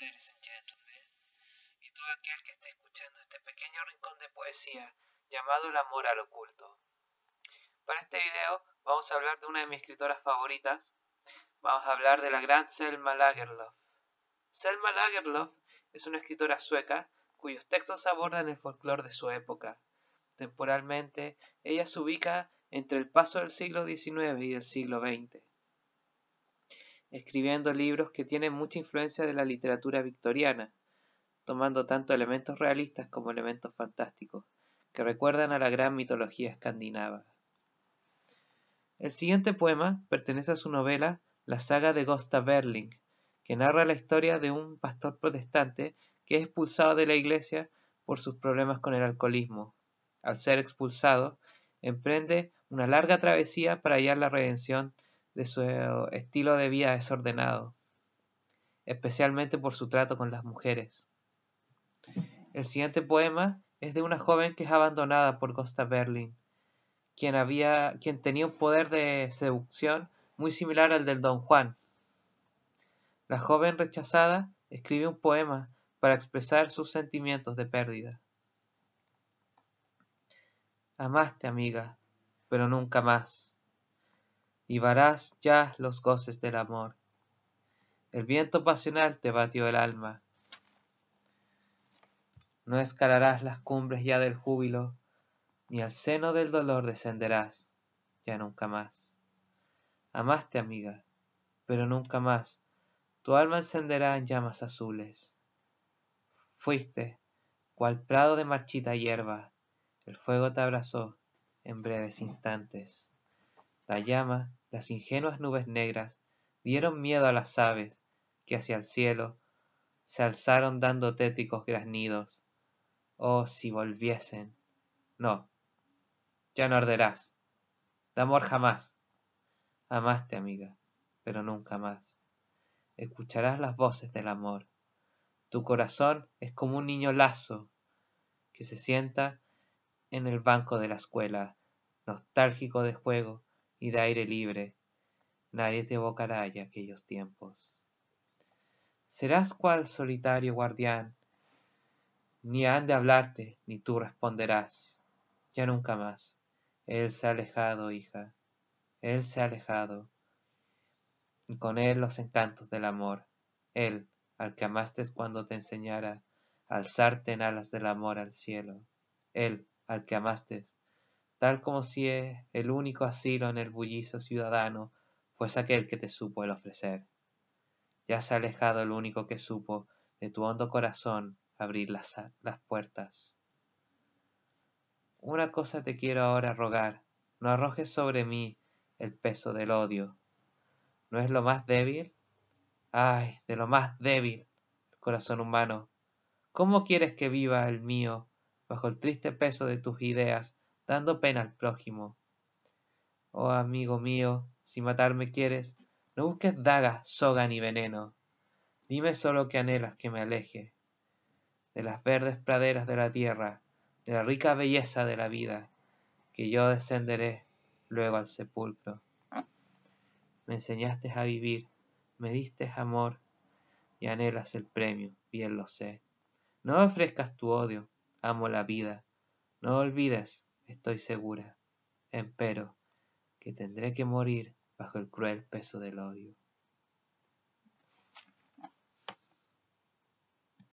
¿eh? y todo aquel que esté escuchando este pequeño rincón de poesía llamado El amor al oculto. Para este video vamos a hablar de una de mis escritoras favoritas. Vamos a hablar de la gran Selma Lagerlöf. Selma Lagerlöf es una escritora sueca cuyos textos abordan el folclore de su época. Temporalmente, ella se ubica entre el paso del siglo XIX y el siglo XX escribiendo libros que tienen mucha influencia de la literatura victoriana, tomando tanto elementos realistas como elementos fantásticos, que recuerdan a la gran mitología escandinava. El siguiente poema pertenece a su novela La saga de Gosta Berling, que narra la historia de un pastor protestante que es expulsado de la iglesia por sus problemas con el alcoholismo. Al ser expulsado, emprende una larga travesía para hallar la redención de su estilo de vida desordenado, especialmente por su trato con las mujeres. El siguiente poema es de una joven que es abandonada por Costa Berlin, quien, había, quien tenía un poder de seducción muy similar al del Don Juan. La joven rechazada escribe un poema para expresar sus sentimientos de pérdida. Amaste, amiga, pero nunca más y varás ya los goces del amor. El viento pasional te batió el alma. No escalarás las cumbres ya del júbilo, ni al seno del dolor descenderás, ya nunca más. Amaste, amiga, pero nunca más. Tu alma encenderá en llamas azules. Fuiste, cual prado de marchita hierba, el fuego te abrazó en breves instantes. La llama, las ingenuas nubes negras, dieron miedo a las aves, que hacia el cielo se alzaron dando téticos graznidos. Oh, si volviesen. No, ya no arderás. De amor jamás. Amaste, amiga, pero nunca más. Escucharás las voces del amor. Tu corazón es como un niño lazo que se sienta en el banco de la escuela, nostálgico de juego, y de aire libre. Nadie te evocará ya aquellos tiempos. Serás cual solitario guardián, ni han de hablarte, ni tú responderás. Ya nunca más. Él se ha alejado, hija. Él se ha alejado. Y con él los encantos del amor. Él, al que amaste cuando te enseñara, alzarte en alas del amor al cielo. Él, al que amaste tal como si el único asilo en el bullizo ciudadano fuese aquel que te supo el ofrecer. Ya se ha alejado el único que supo de tu hondo corazón abrir las, las puertas. Una cosa te quiero ahora rogar, no arrojes sobre mí el peso del odio. ¿No es lo más débil? Ay, de lo más débil, corazón humano. ¿Cómo quieres que viva el mío bajo el triste peso de tus ideas dando pena al prójimo. Oh amigo mío, si matarme quieres, no busques daga, soga ni veneno. Dime solo que anhelas que me aleje de las verdes praderas de la tierra, de la rica belleza de la vida, que yo descenderé luego al sepulcro. Me enseñaste a vivir, me diste amor y anhelas el premio, bien lo sé. No ofrezcas tu odio, amo la vida. No olvides estoy segura, empero, que tendré que morir bajo el cruel peso del odio.